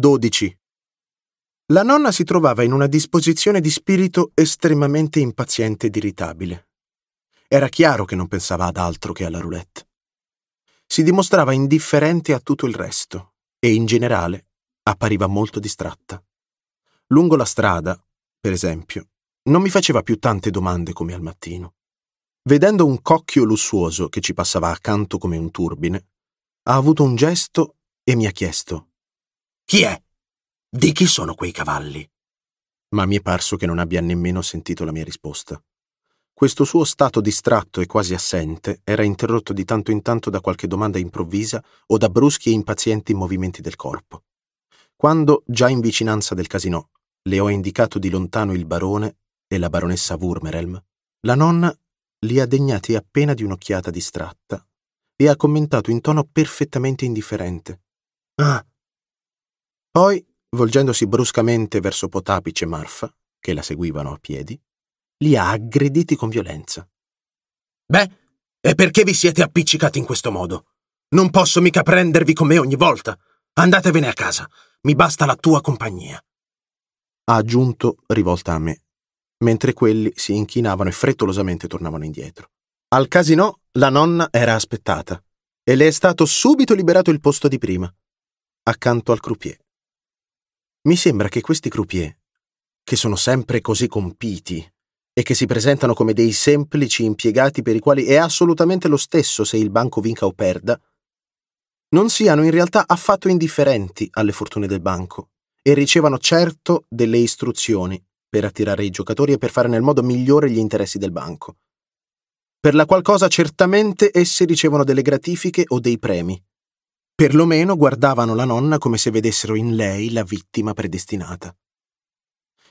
12. La nonna si trovava in una disposizione di spirito estremamente impaziente ed irritabile. Era chiaro che non pensava ad altro che alla roulette. Si dimostrava indifferente a tutto il resto e in generale appariva molto distratta. Lungo la strada, per esempio, non mi faceva più tante domande come al mattino. Vedendo un cocchio lussuoso che ci passava accanto come un turbine, ha avuto un gesto e mi ha chiesto chi è? Di chi sono quei cavalli? Ma mi è parso che non abbia nemmeno sentito la mia risposta. Questo suo stato distratto e quasi assente era interrotto di tanto in tanto da qualche domanda improvvisa o da bruschi e impazienti movimenti del corpo. Quando, già in vicinanza del casino, le ho indicato di lontano il barone e la baronessa Wurmerelm, la nonna li ha degnati appena di un'occhiata distratta e ha commentato in tono perfettamente indifferente. Ah, poi, volgendosi bruscamente verso Potapice e Marfa, che la seguivano a piedi, li ha aggrediti con violenza. Beh, e perché vi siete appiccicati in questo modo? Non posso mica prendervi con me ogni volta. Andatevene a casa. Mi basta la tua compagnia. Ha aggiunto, rivolta a me, mentre quelli si inchinavano e frettolosamente tornavano indietro. Al casino la nonna era aspettata e le è stato subito liberato il posto di prima, accanto al croupier. Mi sembra che questi croupier, che sono sempre così compiti e che si presentano come dei semplici impiegati per i quali è assolutamente lo stesso se il banco vinca o perda, non siano in realtà affatto indifferenti alle fortune del banco e ricevano certo delle istruzioni per attirare i giocatori e per fare nel modo migliore gli interessi del banco, per la qual certamente essi ricevono delle gratifiche o dei premi, Perlomeno guardavano la nonna come se vedessero in lei la vittima predestinata.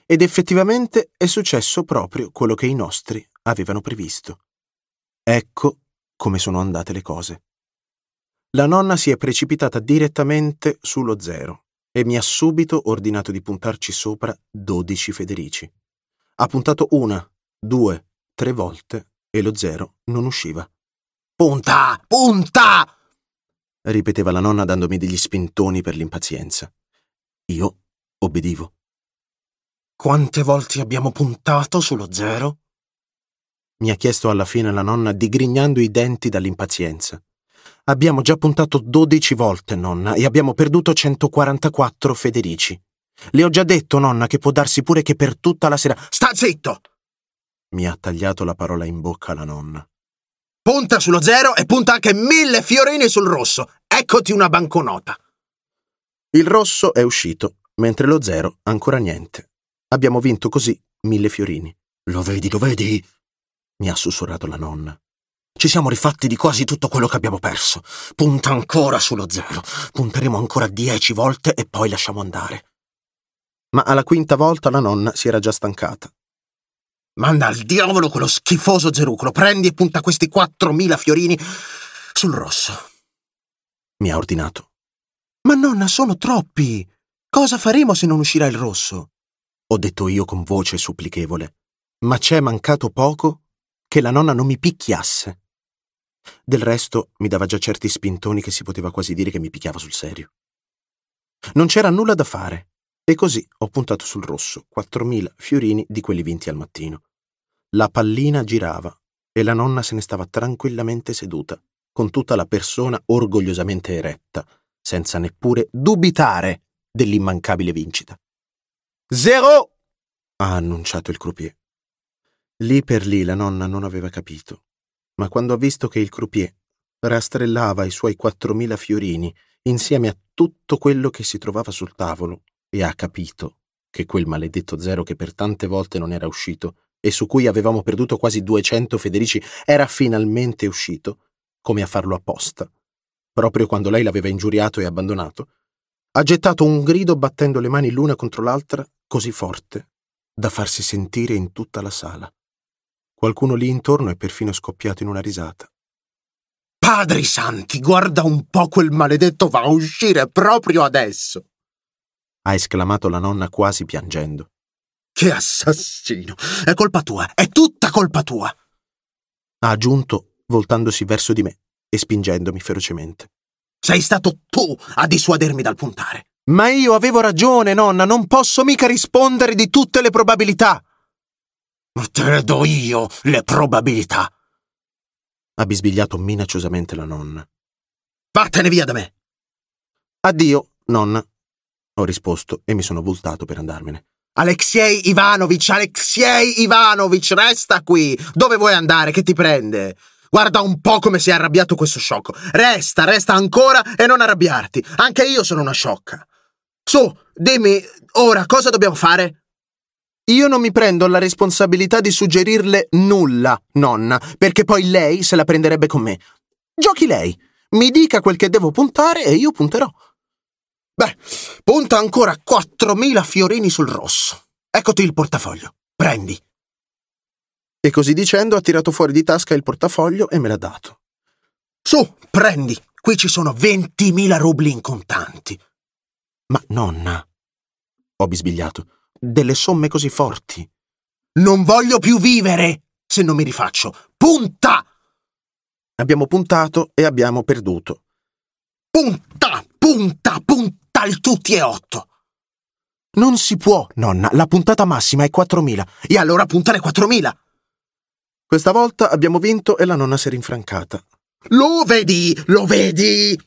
Ed effettivamente è successo proprio quello che i nostri avevano previsto. Ecco come sono andate le cose. La nonna si è precipitata direttamente sullo zero e mi ha subito ordinato di puntarci sopra 12 Federici. Ha puntato una, due, tre volte e lo zero non usciva. Punta! Punta! ripeteva la nonna dandomi degli spintoni per l'impazienza. Io obbedivo. Quante volte abbiamo puntato sullo zero? mi ha chiesto alla fine la nonna digrignando i denti dall'impazienza. Abbiamo già puntato 12 volte, nonna, e abbiamo perduto 144 Federici. Le ho già detto, nonna, che può darsi pure che per tutta la sera. Sta zitto! Mi ha tagliato la parola in bocca la nonna punta sullo zero e punta anche mille fiorini sul rosso. Eccoti una banconota. Il rosso è uscito, mentre lo zero ancora niente. Abbiamo vinto così mille fiorini. Lo vedi, lo vedi? mi ha sussurrato la nonna. Ci siamo rifatti di quasi tutto quello che abbiamo perso. Punta ancora sullo zero. Punteremo ancora dieci volte e poi lasciamo andare. Ma alla quinta volta la nonna si era già stancata Manda al diavolo quello schifoso zerucolo, prendi e punta questi 4.000 fiorini sul rosso. Mi ha ordinato. Ma nonna, sono troppi. Cosa faremo se non uscirà il rosso? Ho detto io con voce supplichevole. Ma c'è mancato poco che la nonna non mi picchiasse. Del resto mi dava già certi spintoni che si poteva quasi dire che mi picchiava sul serio. Non c'era nulla da fare, e così ho puntato sul rosso 4.000 fiorini di quelli vinti al mattino. La pallina girava e la nonna se ne stava tranquillamente seduta, con tutta la persona orgogliosamente eretta, senza neppure dubitare dell'immancabile vincita. Zero! ha annunciato il croupier. Lì per lì la nonna non aveva capito, ma quando ha visto che il croupier rastrellava i suoi 4.000 fiorini insieme a tutto quello che si trovava sul tavolo e ha capito che quel maledetto zero che per tante volte non era uscito e su cui avevamo perduto quasi 200 federici, era finalmente uscito, come a farlo apposta, proprio quando lei l'aveva ingiuriato e abbandonato, ha gettato un grido battendo le mani l'una contro l'altra così forte da farsi sentire in tutta la sala. Qualcuno lì intorno è perfino scoppiato in una risata. Padri santi, guarda un po' quel maledetto va a uscire proprio adesso! ha esclamato la nonna quasi piangendo. Che assassino! È colpa tua, è tutta colpa tua! Ha aggiunto, voltandosi verso di me e spingendomi ferocemente. Sei stato tu a dissuadermi dal puntare. Ma io avevo ragione, nonna, non posso mica rispondere di tutte le probabilità. Te le do io le probabilità. Ha bisbigliato minacciosamente la nonna. Vattene via da me. Addio, nonna, ho risposto e mi sono voltato per andarmene. Alexei Ivanovic, Alexei Ivanovic, resta qui! Dove vuoi andare? Che ti prende? Guarda un po' come si è arrabbiato questo sciocco. Resta, resta ancora e non arrabbiarti. Anche io sono una sciocca. Su, dimmi, ora cosa dobbiamo fare? Io non mi prendo la responsabilità di suggerirle nulla, nonna, perché poi lei se la prenderebbe con me. Giochi lei. Mi dica quel che devo puntare e io punterò. Beh, punta ancora 4.000 fiorini sul rosso. Eccoti il portafoglio. Prendi. E così dicendo ha tirato fuori di tasca il portafoglio e me l'ha dato. Su, prendi. Qui ci sono 20.000 rubli in contanti. Ma nonna, ho bisbigliato, delle somme così forti. Non voglio più vivere se non mi rifaccio. Punta! Abbiamo puntato e abbiamo perduto. Punta, punta, punta! tal tutti e otto. Non si può, nonna, la puntata massima è 4.000. E allora puntare 4.000! Questa volta abbiamo vinto e la nonna si è rinfrancata. Lo vedi, lo vedi!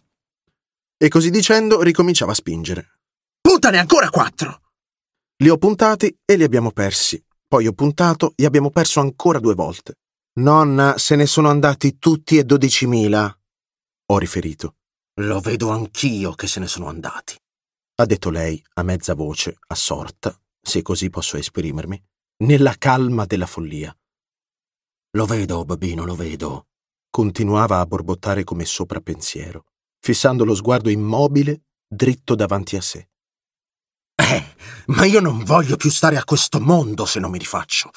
E così dicendo ricominciava a spingere. Puntane ancora 4! Li ho puntati e li abbiamo persi. Poi ho puntato e abbiamo perso ancora due volte. Nonna, se ne sono andati tutti e 12.000, ho riferito. Lo vedo anch'io che se ne sono andati. Ha detto lei a mezza voce, assorta, se così posso esprimermi, nella calma della follia. Lo vedo, Babino, lo vedo. Continuava a borbottare come sopra pensiero, fissando lo sguardo immobile dritto davanti a sé. Eh, ma io non voglio più stare a questo mondo se non mi rifaccio.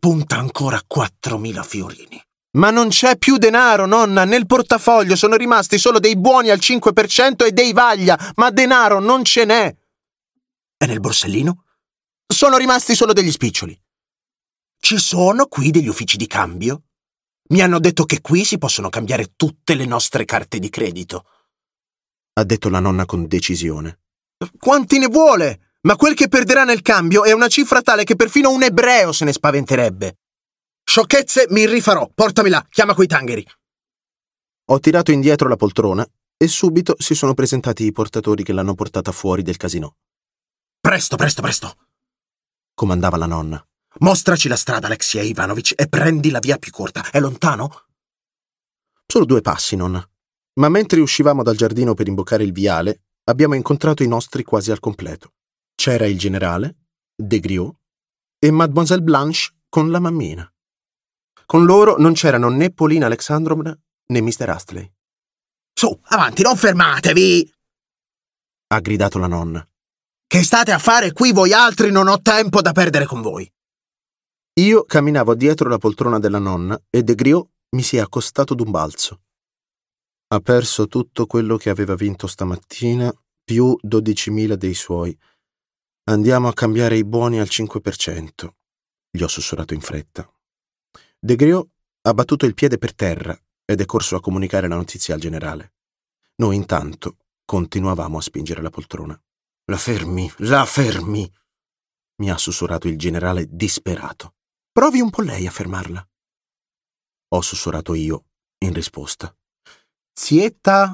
Punta ancora 4.000 fiorini. Ma non c'è più denaro, nonna, nel portafoglio sono rimasti solo dei buoni al 5% e dei vaglia, ma denaro non ce n'è. E nel borsellino? Sono rimasti solo degli spiccioli. Ci sono qui degli uffici di cambio? Mi hanno detto che qui si possono cambiare tutte le nostre carte di credito. Ha detto la nonna con decisione. Quanti ne vuole? Ma quel che perderà nel cambio è una cifra tale che perfino un ebreo se ne spaventerebbe. Sciocchezze mi rifarò. Portami là, chiama quei tangheri. Ho tirato indietro la poltrona e subito si sono presentati i portatori che l'hanno portata fuori del casino. Presto, presto, presto! comandava la nonna. Mostraci la strada, Alexei Ivanovich, e prendi la via più corta. È lontano? Solo due passi, nonna. Ma mentre uscivamo dal giardino per imboccare il viale, abbiamo incontrato i nostri quasi al completo. C'era il generale, De Griot e Mademoiselle Blanche con la mammina. Con loro non c'erano né Polina Alexandrovna né Mr. Astley. Su, avanti, non fermatevi! ha gridato la nonna. Che state a fare qui voi altri? Non ho tempo da perdere con voi. Io camminavo dietro la poltrona della nonna e De Griot mi si è accostato d'un balzo. Ha perso tutto quello che aveva vinto stamattina, più 12.000 dei suoi. Andiamo a cambiare i buoni al 5%, gli ho sussurrato in fretta. De Griot ha battuto il piede per terra ed è corso a comunicare la notizia al generale. Noi intanto continuavamo a spingere la poltrona. La fermi, la fermi! mi ha sussurrato il generale disperato. Provi un po' lei a fermarla. Ho sussurrato io in risposta. Zietta!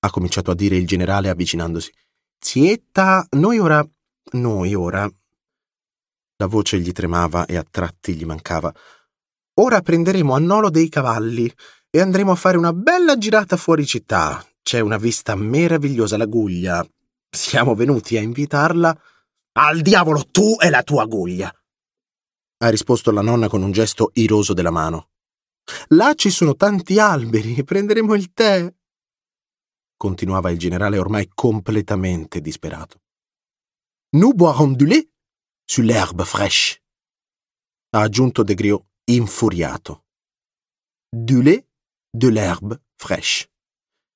ha cominciato a dire il generale avvicinandosi. Zietta, noi ora. noi ora. La voce gli tremava e a tratti gli mancava. Ora prenderemo a nolo dei cavalli e andremo a fare una bella girata fuori città. C'è una vista meravigliosa guglia. Siamo venuti a invitarla. Al diavolo tu e la tua guglia! ha risposto la nonna con un gesto iroso della mano. Là ci sono tanti alberi, prenderemo il tè. Continuava il generale ormai completamente disperato. Nous boirons du lait sur l'herbe fraîche, ha aggiunto De Griot infuriato. Du lait, de l'herbe fraîche.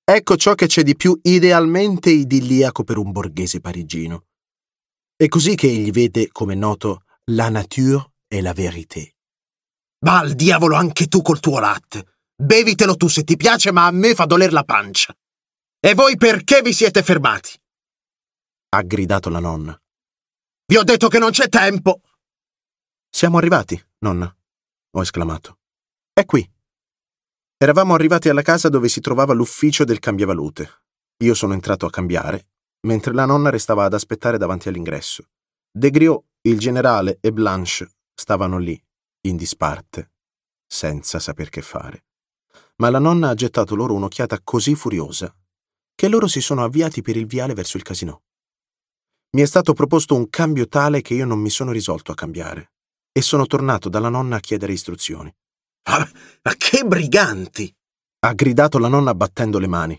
Ecco ciò che c'è di più idealmente idilliaco per un borghese parigino. È così che egli vede, come noto, la nature e la verité. Va al diavolo anche tu col tuo latte. Bevitelo tu se ti piace, ma a me fa doler la pancia. E voi perché vi siete fermati? ha gridato la nonna. Vi ho detto che non c'è tempo. Siamo arrivati, nonna ho esclamato. È qui. Eravamo arrivati alla casa dove si trovava l'ufficio del cambiavalute. Io sono entrato a cambiare, mentre la nonna restava ad aspettare davanti all'ingresso. De Griot, il generale e Blanche stavano lì, in disparte, senza saper che fare. Ma la nonna ha gettato loro un'occhiata così furiosa che loro si sono avviati per il viale verso il casino. Mi è stato proposto un cambio tale che io non mi sono risolto a cambiare e sono tornato dalla nonna a chiedere istruzioni. Ah, ma che briganti! ha gridato la nonna battendo le mani.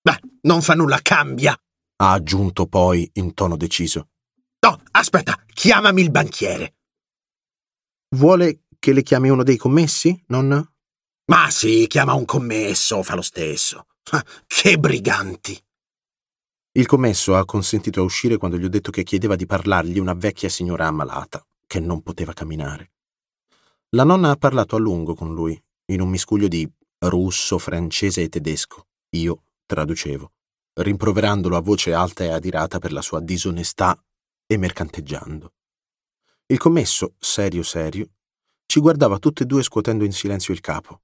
Beh, non fa nulla, cambia! ha aggiunto poi in tono deciso. No, aspetta, chiamami il banchiere. Vuole che le chiami uno dei commessi, nonna? Ma sì, chiama un commesso, fa lo stesso. Ah, che briganti! Il commesso ha consentito a uscire quando gli ho detto che chiedeva di parlargli una vecchia signora ammalata che non poteva camminare. La nonna ha parlato a lungo con lui, in un miscuglio di russo, francese e tedesco. Io traducevo, rimproverandolo a voce alta e adirata per la sua disonestà e mercanteggiando. Il commesso, serio serio, ci guardava tutte e due scuotendo in silenzio il capo.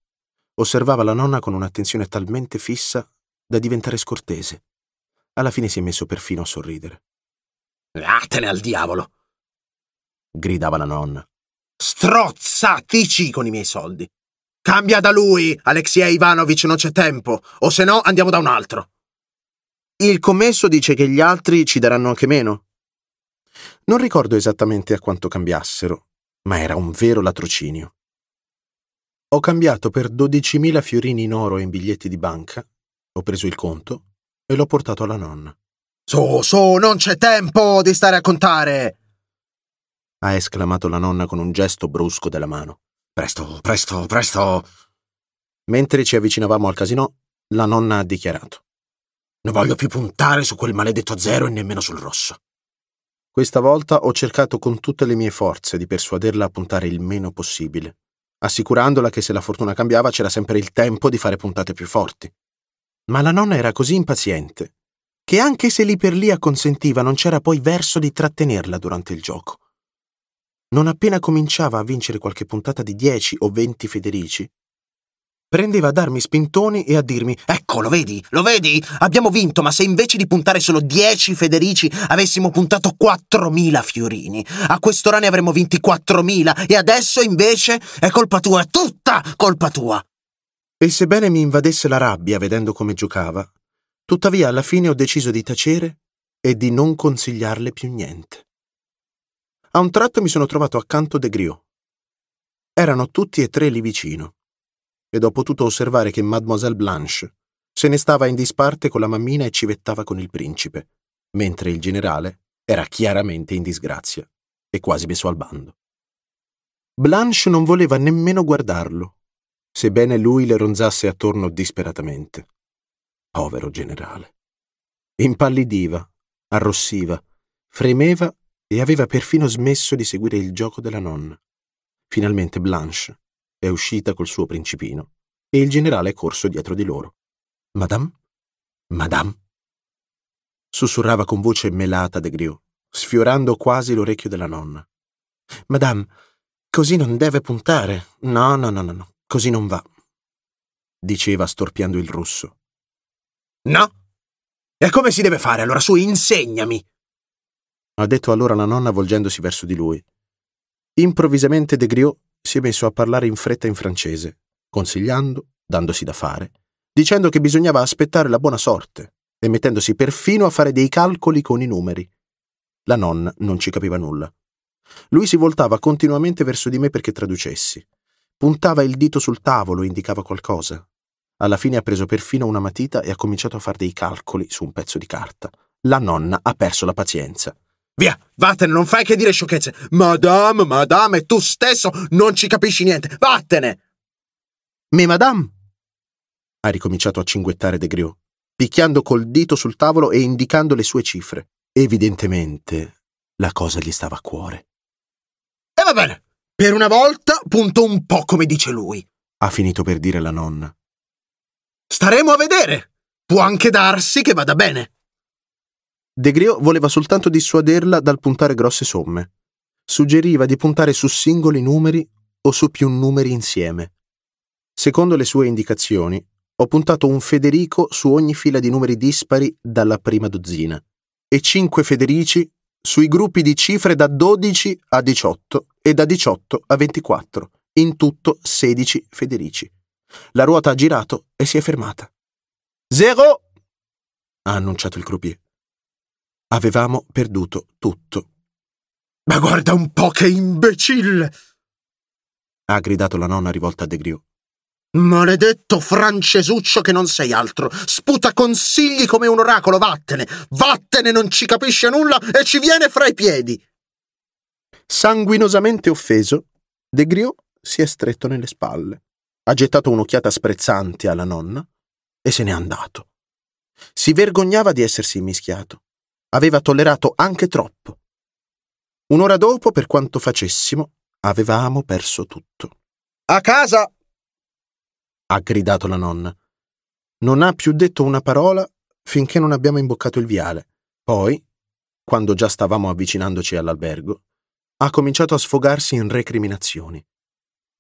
Osservava la nonna con un'attenzione talmente fissa da diventare scortese. Alla fine si è messo perfino a sorridere. Vattene al diavolo! gridava la nonna. Strozzatici con i miei soldi! Cambia da lui, Alexei Ivanovich, non c'è tempo, o se no andiamo da un altro. Il commesso dice che gli altri ci daranno anche meno. Non ricordo esattamente a quanto cambiassero, ma era un vero latrocinio. Ho cambiato per 12.000 fiorini in oro e in biglietti di banca, ho preso il conto e l'ho portato alla nonna. Su, su, non c'è tempo di stare a contare! ha esclamato la nonna con un gesto brusco della mano. Presto, presto, presto! Mentre ci avvicinavamo al casino, la nonna ha dichiarato. Non voglio più puntare su quel maledetto zero e nemmeno sul rosso. Questa volta ho cercato con tutte le mie forze di persuaderla a puntare il meno possibile, assicurandola che se la fortuna cambiava c'era sempre il tempo di fare puntate più forti. Ma la nonna era così impaziente che anche se lì per lì acconsentiva non c'era poi verso di trattenerla durante il gioco non appena cominciava a vincere qualche puntata di 10 o 20 Federici, prendeva a darmi spintoni e a dirmi «Ecco, lo vedi, lo vedi? Abbiamo vinto, ma se invece di puntare solo 10 Federici avessimo puntato 4.000 fiorini, a quest'ora ne avremmo vinti 4.000 e adesso invece è colpa tua, è tutta colpa tua!» E sebbene mi invadesse la rabbia vedendo come giocava, tuttavia alla fine ho deciso di tacere e di non consigliarle più niente. A un tratto mi sono trovato accanto De Griot. Erano tutti e tre lì vicino, ed ho potuto osservare che Mademoiselle Blanche se ne stava in disparte con la mammina e civettava con il principe, mentre il generale era chiaramente in disgrazia e quasi messo al bando. Blanche non voleva nemmeno guardarlo, sebbene lui le ronzasse attorno disperatamente. Povero generale. Impallidiva, arrossiva, fremeva e aveva perfino smesso di seguire il gioco della nonna. Finalmente Blanche è uscita col suo principino e il generale è corso dietro di loro. Madame? Madame? sussurrava con voce melata De Griot, sfiorando quasi l'orecchio della nonna. Madame, così non deve puntare. No, no, no, no, no, così non va. diceva storpiando il russo. No? E come si deve fare allora su, insegnami! ha detto allora la nonna volgendosi verso di lui. Improvvisamente De Griot si è messo a parlare in fretta in francese, consigliando, dandosi da fare, dicendo che bisognava aspettare la buona sorte e mettendosi perfino a fare dei calcoli con i numeri. La nonna non ci capiva nulla. Lui si voltava continuamente verso di me perché traducessi. Puntava il dito sul tavolo e indicava qualcosa. Alla fine ha preso perfino una matita e ha cominciato a fare dei calcoli su un pezzo di carta. La nonna ha perso la pazienza. Via, vattene, non fai che dire sciocchezze. Madame, madame, e tu stesso non ci capisci niente. Vattene! Me, madame! Ha ricominciato a cinguettare De Griot, picchiando col dito sul tavolo e indicando le sue cifre. Evidentemente la cosa gli stava a cuore. E va bene, per una volta punto un po' come dice lui, ha finito per dire la nonna. Staremo a vedere. Può anche darsi che vada bene. De Griot voleva soltanto dissuaderla dal puntare grosse somme. Suggeriva di puntare su singoli numeri o su più numeri insieme. Secondo le sue indicazioni, ho puntato un Federico su ogni fila di numeri dispari dalla prima dozzina e cinque Federici sui gruppi di cifre da 12 a 18 e da 18 a 24, in tutto 16 Federici. La ruota ha girato e si è fermata. Zero! ha annunciato il croupier. Avevamo perduto tutto. Ma guarda un po' che imbecille! ha gridato la nonna rivolta a De Griot. Maledetto francesuccio che non sei altro! Sputa consigli come un oracolo, vattene! Vattene, non ci capisce nulla e ci viene fra i piedi! Sanguinosamente offeso, De Griot si è stretto nelle spalle, ha gettato un'occhiata sprezzante alla nonna e se n'è andato. Si vergognava di essersi mischiato aveva tollerato anche troppo. Un'ora dopo, per quanto facessimo, avevamo perso tutto. A casa! ha gridato la nonna. Non ha più detto una parola finché non abbiamo imboccato il viale. Poi, quando già stavamo avvicinandoci all'albergo, ha cominciato a sfogarsi in recriminazioni.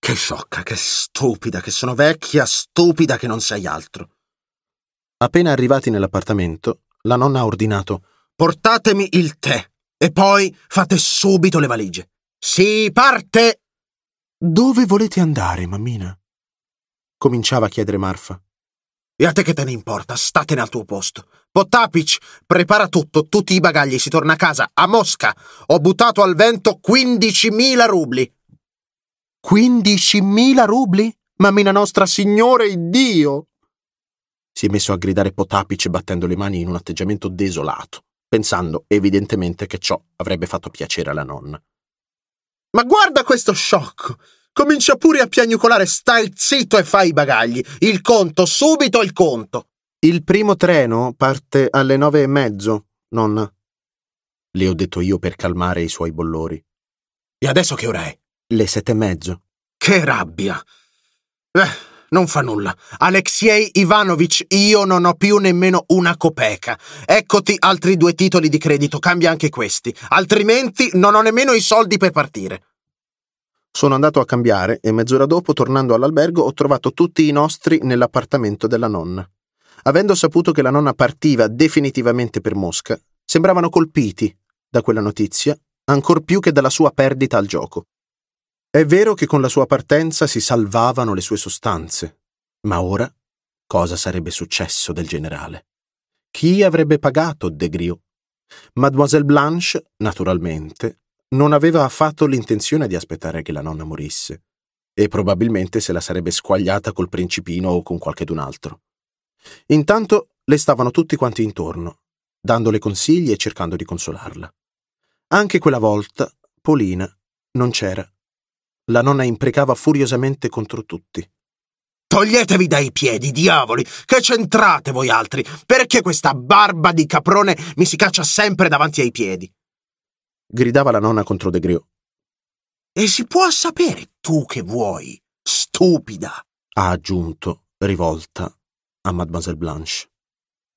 Che sciocca, che stupida, che sono vecchia, stupida che non sei altro. Appena arrivati nell'appartamento, la nonna ha ordinato Portatemi il tè e poi fate subito le valigie. Si parte! Dove volete andare, mammina? cominciava a chiedere Marfa. E a te che te ne importa? Statene al tuo posto. Potapic, prepara tutto, tutti i bagagli, si torna a casa, a Mosca. Ho buttato al vento 15.000 rubli. 15.000 rubli? Mammina nostra signore e Dio! Si è messo a gridare Potapic battendo le mani in un atteggiamento desolato pensando evidentemente che ciò avrebbe fatto piacere alla nonna. Ma guarda questo sciocco! Comincia pure a piagnucolare, stai zitto e fai i bagagli! Il conto, subito il conto! Il primo treno parte alle nove e mezzo, nonna. Le ho detto io per calmare i suoi bollori. E adesso che ora è? Le sette e mezzo. Che rabbia! Eh, non fa nulla. Alexei Ivanovich, io non ho più nemmeno una copeca. Eccoti altri due titoli di credito, cambia anche questi. Altrimenti non ho nemmeno i soldi per partire. Sono andato a cambiare e mezz'ora dopo, tornando all'albergo, ho trovato tutti i nostri nell'appartamento della nonna. Avendo saputo che la nonna partiva definitivamente per Mosca, sembravano colpiti da quella notizia, ancor più che dalla sua perdita al gioco. È vero che con la sua partenza si salvavano le sue sostanze, ma ora cosa sarebbe successo del generale? Chi avrebbe pagato De Griot? Mademoiselle Blanche, naturalmente, non aveva affatto l'intenzione di aspettare che la nonna morisse e probabilmente se la sarebbe squagliata col principino o con qualchedun altro. Intanto le stavano tutti quanti intorno, dandole consigli e cercando di consolarla. Anche quella volta Polina non c'era la nonna imprecava furiosamente contro tutti. Toglietevi dai piedi, diavoli! Che c'entrate voi altri? Perché questa barba di caprone mi si caccia sempre davanti ai piedi? gridava la nonna contro De Griot. E si può sapere tu che vuoi, stupida! ha aggiunto, rivolta, a Mademoiselle Blanche.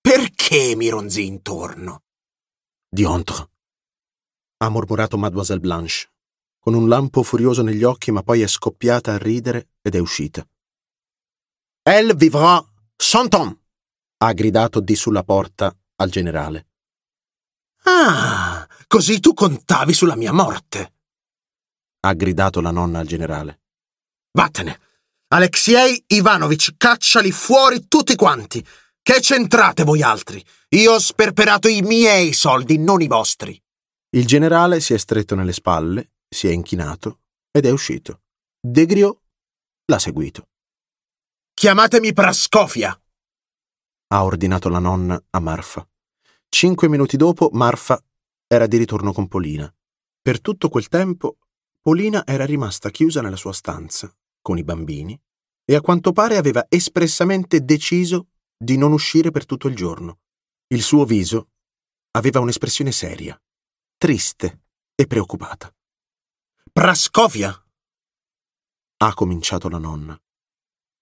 Perché mi ronzi intorno? Diontre, ha mormorato Mademoiselle Blanche con un lampo furioso negli occhi, ma poi è scoppiata a ridere ed è uscita. Elle vivra cent ha gridato di sulla porta al generale. Ah, così tu contavi sulla mia morte! ha gridato la nonna al generale. Vattene! Alexei Ivanovich, cacciali fuori tutti quanti! Che c'entrate voi altri? Io ho sperperato i miei soldi, non i vostri! Il generale si è stretto nelle spalle si è inchinato ed è uscito. De Griot l'ha seguito. Chiamatemi Prascofia! ha ordinato la nonna a Marfa. Cinque minuti dopo Marfa era di ritorno con Polina. Per tutto quel tempo Polina era rimasta chiusa nella sua stanza con i bambini e a quanto pare aveva espressamente deciso di non uscire per tutto il giorno. Il suo viso aveva un'espressione seria, triste e preoccupata. Prascovia? Ha cominciato la nonna.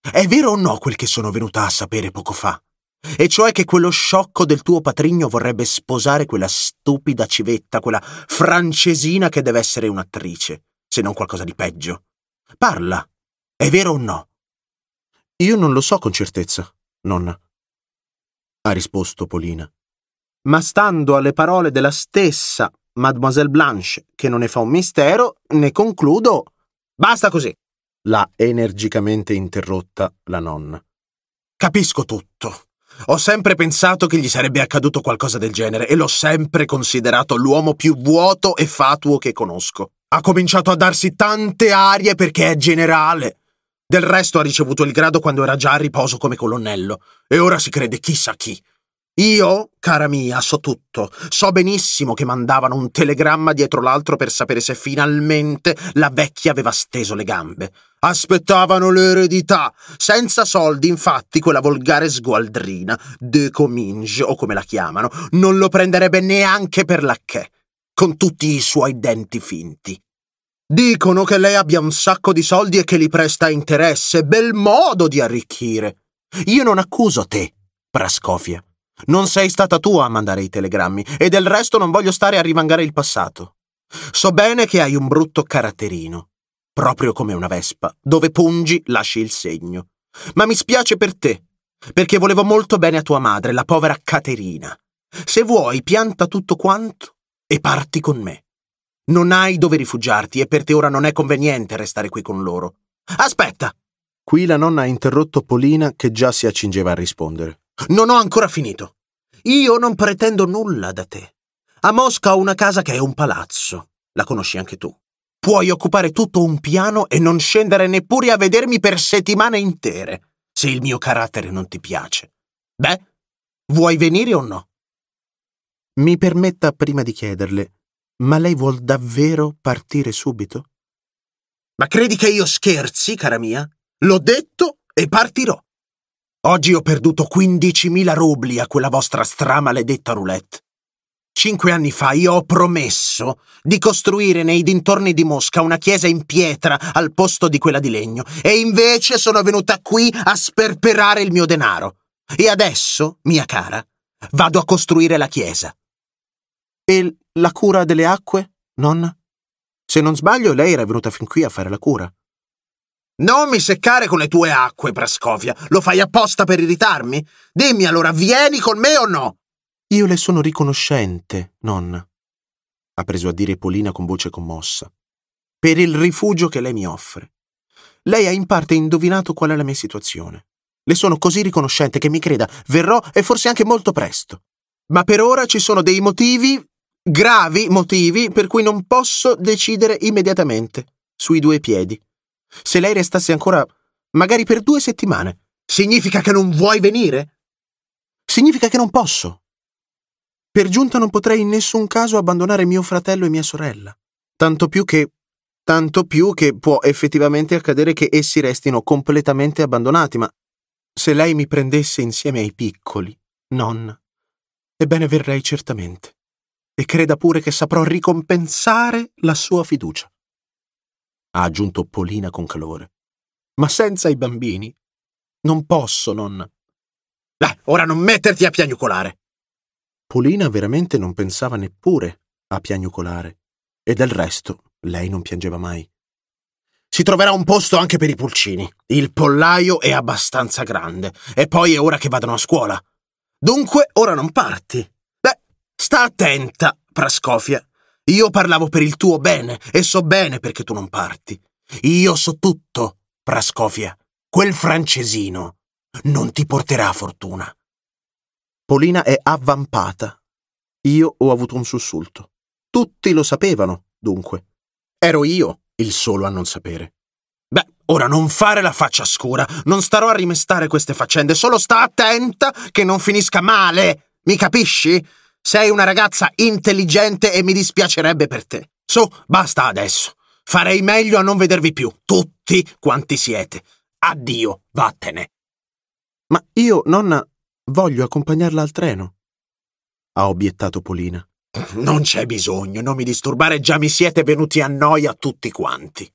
È vero o no quel che sono venuta a sapere poco fa? E cioè che quello sciocco del tuo patrigno vorrebbe sposare quella stupida civetta, quella francesina che deve essere un'attrice, se non qualcosa di peggio. Parla, è vero o no? Io non lo so con certezza, nonna, ha risposto Polina. Ma stando alle parole della stessa Mademoiselle Blanche, che non ne fa un mistero, ne concludo. Basta così! l'ha energicamente interrotta la nonna. Capisco tutto. Ho sempre pensato che gli sarebbe accaduto qualcosa del genere e l'ho sempre considerato l'uomo più vuoto e fatuo che conosco. Ha cominciato a darsi tante arie perché è generale. Del resto ha ricevuto il grado quando era già a riposo come colonnello e ora si crede chissà chi. Io, cara mia, so tutto. So benissimo che mandavano un telegramma dietro l'altro per sapere se finalmente la vecchia aveva steso le gambe. Aspettavano l'eredità. Senza soldi, infatti, quella volgare sgualdrina, de cominge o come la chiamano, non lo prenderebbe neanche per lacchè, con tutti i suoi denti finti. Dicono che lei abbia un sacco di soldi e che li presta a interesse. Bel modo di arricchire. Io non accuso te, Prascofia. Non sei stata tu a mandare i telegrammi e del resto non voglio stare a rivangare il passato. So bene che hai un brutto caratterino, proprio come una vespa, dove pungi lasci il segno. Ma mi spiace per te, perché volevo molto bene a tua madre, la povera Caterina. Se vuoi, pianta tutto quanto e parti con me. Non hai dove rifugiarti e per te ora non è conveniente restare qui con loro. Aspetta! Qui la nonna ha interrotto Polina che già si accingeva a rispondere. Non ho ancora finito. Io non pretendo nulla da te. A Mosca ho una casa che è un palazzo. La conosci anche tu. Puoi occupare tutto un piano e non scendere neppure a vedermi per settimane intere, se il mio carattere non ti piace. Beh, vuoi venire o no? Mi permetta prima di chiederle, ma lei vuol davvero partire subito? Ma credi che io scherzi, cara mia? L'ho detto e partirò. Oggi ho perduto 15.000 rubli a quella vostra stramaledetta roulette. Cinque anni fa io ho promesso di costruire nei dintorni di Mosca una chiesa in pietra al posto di quella di legno e invece sono venuta qui a sperperare il mio denaro. E adesso, mia cara, vado a costruire la chiesa. E la cura delle acque, nonna? Se non sbaglio, lei era venuta fin qui a fare la cura. Non mi seccare con le tue acque, Prascovia. Lo fai apposta per irritarmi? Dimmi allora, vieni con me o no? Io le sono riconoscente, nonna, ha preso a dire Polina con voce commossa, per il rifugio che lei mi offre. Lei ha in parte indovinato qual è la mia situazione. Le sono così riconoscente che mi creda, verrò e forse anche molto presto. Ma per ora ci sono dei motivi, gravi motivi, per cui non posso decidere immediatamente, sui due piedi. Se lei restasse ancora, magari per due settimane, significa che non vuoi venire? Significa che non posso. Per giunta non potrei in nessun caso abbandonare mio fratello e mia sorella. Tanto più che... Tanto più che può effettivamente accadere che essi restino completamente abbandonati, ma se lei mi prendesse insieme ai piccoli, nonna, ebbene verrei certamente. E creda pure che saprò ricompensare la sua fiducia ha aggiunto Polina con calore. Ma senza i bambini non posso non... Dai, ora non metterti a piagnucolare! Polina veramente non pensava neppure a piagnucolare, e del resto lei non piangeva mai. Si troverà un posto anche per i pulcini. Il pollaio è abbastanza grande, e poi è ora che vadano a scuola. Dunque, ora non parti. Beh, sta attenta, Prascofia. Io parlavo per il tuo bene e so bene perché tu non parti. Io so tutto, Prascofia. Quel francesino non ti porterà fortuna. Polina è avvampata. Io ho avuto un sussulto. Tutti lo sapevano, dunque. Ero io il solo a non sapere. Beh, ora non fare la faccia scura, non starò a rimestare queste faccende, solo sta attenta che non finisca male. Mi capisci? Sei una ragazza intelligente e mi dispiacerebbe per te. Su, so, basta adesso. Farei meglio a non vedervi più, tutti quanti siete. Addio, vattene. Ma io, nonna, voglio accompagnarla al treno, ha obiettato Polina. Non c'è bisogno, non mi disturbare, già mi siete venuti a noia tutti quanti.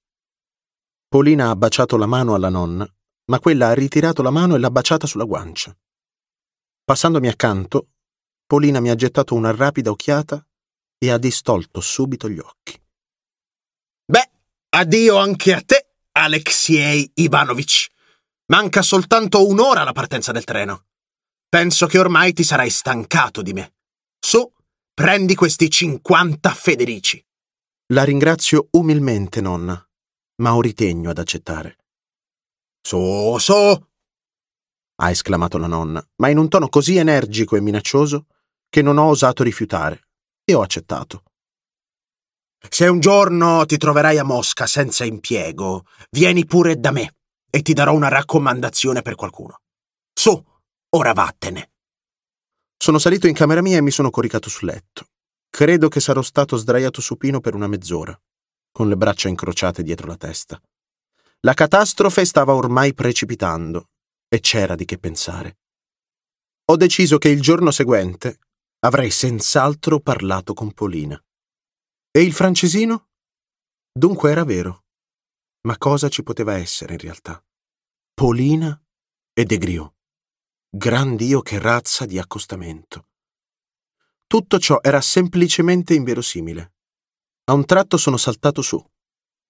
Polina ha baciato la mano alla nonna, ma quella ha ritirato la mano e l'ha baciata sulla guancia. Passandomi accanto, Polina mi ha gettato una rapida occhiata e ha distolto subito gli occhi. Beh, addio anche a te, Alexei Ivanovich. Manca soltanto un'ora alla partenza del treno. Penso che ormai ti sarai stancato di me. Su, prendi questi 50 federici. La ringrazio umilmente, nonna, ma ho ritegno ad accettare. Su, su! ha esclamato la nonna, ma in un tono così energico e minaccioso che non ho osato rifiutare e ho accettato. Se un giorno ti troverai a Mosca senza impiego, vieni pure da me e ti darò una raccomandazione per qualcuno. Su, ora vattene. Sono salito in camera mia e mi sono coricato sul letto. Credo che sarò stato sdraiato supino per una mezz'ora, con le braccia incrociate dietro la testa. La catastrofe stava ormai precipitando e c'era di che pensare. Ho deciso che il giorno seguente, avrei senz'altro parlato con Polina. E il francesino? Dunque era vero. Ma cosa ci poteva essere in realtà? Polina e De Griot. Gran Dio che razza di accostamento. Tutto ciò era semplicemente inverosimile. A un tratto sono saltato su,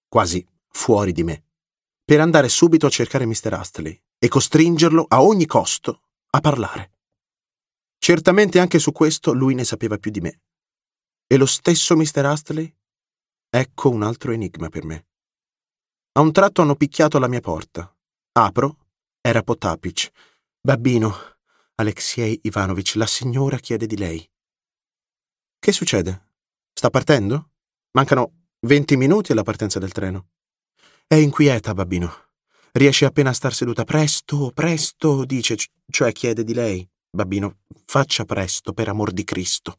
quasi fuori di me, per andare subito a cercare Mr. Astley e costringerlo a ogni costo a parlare. Certamente anche su questo lui ne sapeva più di me. E lo stesso Mr. Astley? Ecco un altro enigma per me. A un tratto hanno picchiato alla mia porta. Apro, era Potapic. Babbino, Alexei Ivanovich, la signora chiede di lei. Che succede? Sta partendo? Mancano venti minuti alla partenza del treno. È inquieta, Babbino. Riesce appena a star seduta. Presto, presto, dice, cioè chiede di lei. Babbino, faccia presto, per amor di Cristo.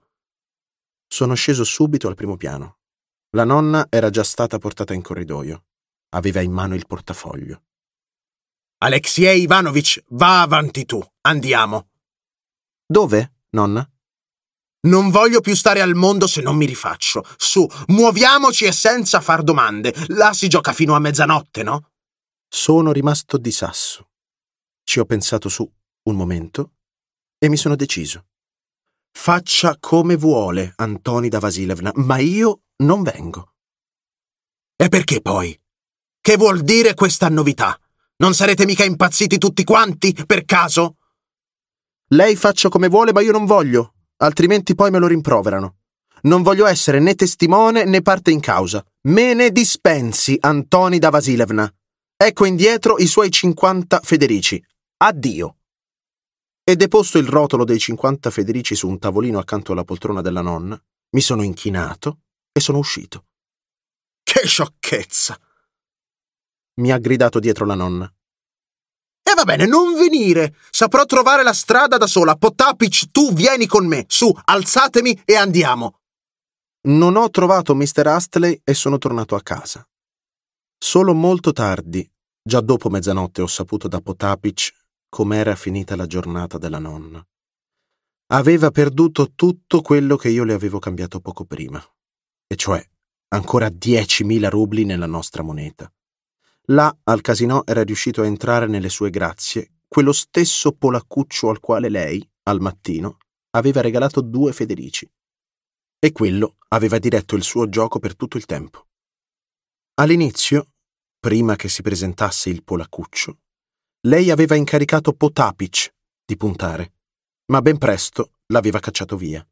Sono sceso subito al primo piano. La nonna era già stata portata in corridoio. Aveva in mano il portafoglio. Alexei Ivanovich, va avanti tu. Andiamo. Dove, nonna? Non voglio più stare al mondo se non mi rifaccio. Su, muoviamoci e senza far domande. Là si gioca fino a mezzanotte, no? Sono rimasto di sasso. Ci ho pensato su un momento e mi sono deciso. Faccia come vuole Antoni da Vasilevna, ma io non vengo. E perché poi? Che vuol dire questa novità? Non sarete mica impazziti tutti quanti, per caso? Lei faccia come vuole, ma io non voglio, altrimenti poi me lo rimproverano. Non voglio essere né testimone né parte in causa. Me ne dispensi, Antoni da Vasilevna. Ecco indietro i suoi 50 Federici. Addio e deposto il rotolo dei 50 federici su un tavolino accanto alla poltrona della nonna, mi sono inchinato e sono uscito. Che sciocchezza! mi ha gridato dietro la nonna. E va bene, non venire! Saprò trovare la strada da sola. Potapic, tu vieni con me. Su, alzatemi e andiamo. Non ho trovato Mr. Astley e sono tornato a casa. Solo molto tardi, già dopo mezzanotte, ho saputo da Potapic com'era finita la giornata della nonna. Aveva perduto tutto quello che io le avevo cambiato poco prima, e cioè ancora 10.000 rubli nella nostra moneta. Là al casino era riuscito a entrare nelle sue grazie quello stesso polaccuccio al quale lei, al mattino, aveva regalato due Federici. E quello aveva diretto il suo gioco per tutto il tempo. All'inizio, prima che si presentasse il polaccuccio, lei aveva incaricato Potapic di puntare, ma ben presto l'aveva cacciato via.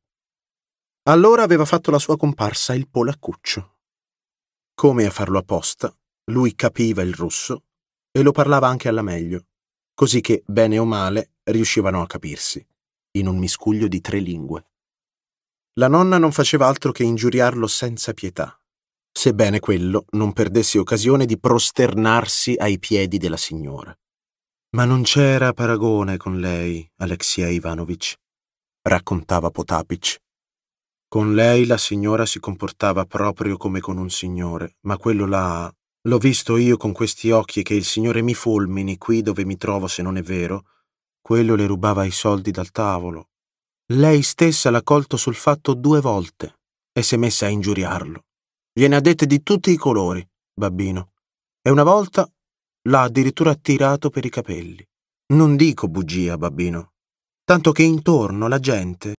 Allora aveva fatto la sua comparsa il polaccuccio. Come a farlo apposta, lui capiva il russo e lo parlava anche alla meglio, così che, bene o male, riuscivano a capirsi, in un miscuglio di tre lingue. La nonna non faceva altro che ingiuriarlo senza pietà, sebbene quello non perdesse occasione di prosternarsi ai piedi della signora. Ma non c'era paragone con lei, Alexei Ivanovich, raccontava Potapic. Con lei la signora si comportava proprio come con un signore, ma quello là l'ho visto io con questi occhi che il signore mi fulmini qui dove mi trovo se non è vero. Quello le rubava i soldi dal tavolo. Lei stessa l'ha colto sul fatto due volte e si è messa a ingiuriarlo. Gliene ha dette di tutti i colori, babbino. E una volta l'ha addirittura tirato per i capelli. Non dico bugia, babbino, tanto che intorno la gente